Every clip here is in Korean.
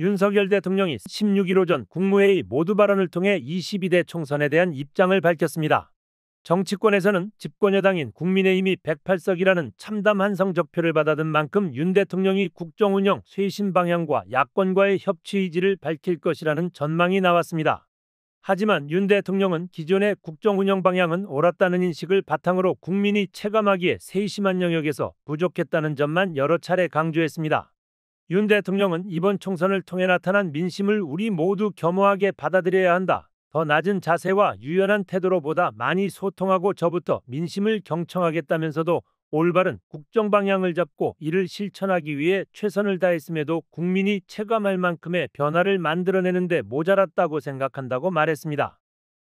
윤석열 대통령이 16일 오전 국무회의 모두 발언을 통해 22대 총선에 대한 입장을 밝혔습니다. 정치권에서는 집권여당인 국민의힘이 108석이라는 참담한 성적표를 받아든 만큼 윤 대통령이 국정운영 쇄신 방향과 야권과의 협치 의지를 밝힐 것이라는 전망이 나왔습니다. 하지만 윤 대통령은 기존의 국정운영 방향은 옳았다는 인식을 바탕으로 국민이 체감하기에 세심한 영역에서 부족했다는 점만 여러 차례 강조했습니다. 윤 대통령은 이번 총선을 통해 나타난 민심을 우리 모두 겸허하게 받아들여야 한다. 더 낮은 자세와 유연한 태도로 보다 많이 소통하고 저부터 민심을 경청하겠다면서도 올바른 국정 방향을 잡고 이를 실천하기 위해 최선을 다했음에도 국민이 체감할 만큼의 변화를 만들어내는데 모자랐다고 생각한다고 말했습니다.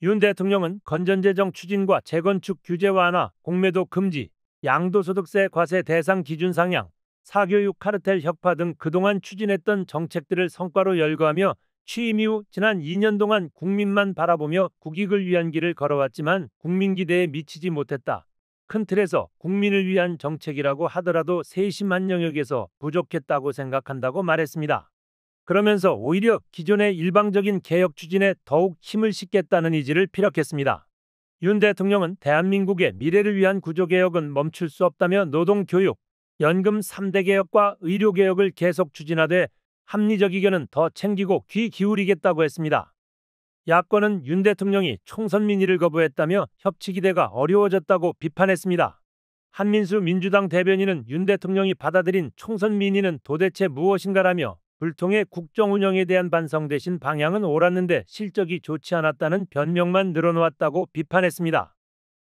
윤 대통령은 건전재정 추진과 재건축 규제 완화, 공매도 금지, 양도소득세 과세 대상 기준 상향, 사교육 카르텔 혁파 등 그동안 추진했던 정책들을 성과로 열거하며 취임 이후 지난 2년 동안 국민만 바라보며 국익을 위한 길을 걸어왔지만 국민 기대에 미치지 못했다. 큰 틀에서 국민을 위한 정책이라고 하더라도 세심한 영역에서 부족했다고 생각한다고 말했습니다. 그러면서 오히려 기존의 일방적인 개혁 추진에 더욱 힘을 싣겠다는 의지를 피력했습니다. 윤 대통령은 대한민국의 미래를 위한 구조개혁은 멈출 수 없다며 노동교육, 연금 3대 개혁과 의료 개혁을 계속 추진하되 합리적 이견은 더 챙기고 귀 기울이겠다고 했습니다. 야권은 윤 대통령이 총선 민의를 거부했다며 협치기대가 어려워졌다고 비판했습니다. 한민수 민주당 대변인은 윤 대통령이 받아들인 총선 민의는 도대체 무엇인가라며 불통의 국정 운영에 대한 반성 대신 방향은 옳았는데 실적이 좋지 않았다는 변명만 늘어놓았다고 비판했습니다.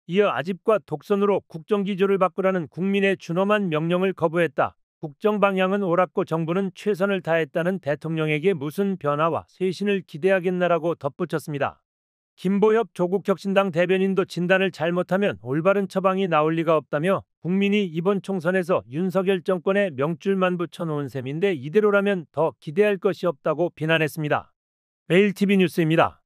이어 아집과 독선으로 국정기조를 바꾸라는 국민의 준엄한 명령을 거부했다. 국정 방향은 옳았고 정부는 최선을 다했다는 대통령에게 무슨 변화와 쇄신을 기대하겠나라고 덧붙였습니다. 김보협 조국 혁신당 대변인도 진단을 잘못하면 올바른 처방이 나올 리가 없다며 국민이 이번 총선에서 윤석열 정권의 명줄만 붙여놓은 셈인데 이대로라면 더 기대할 것이 없다고 비난했습니다. 매일TV 뉴스입니다.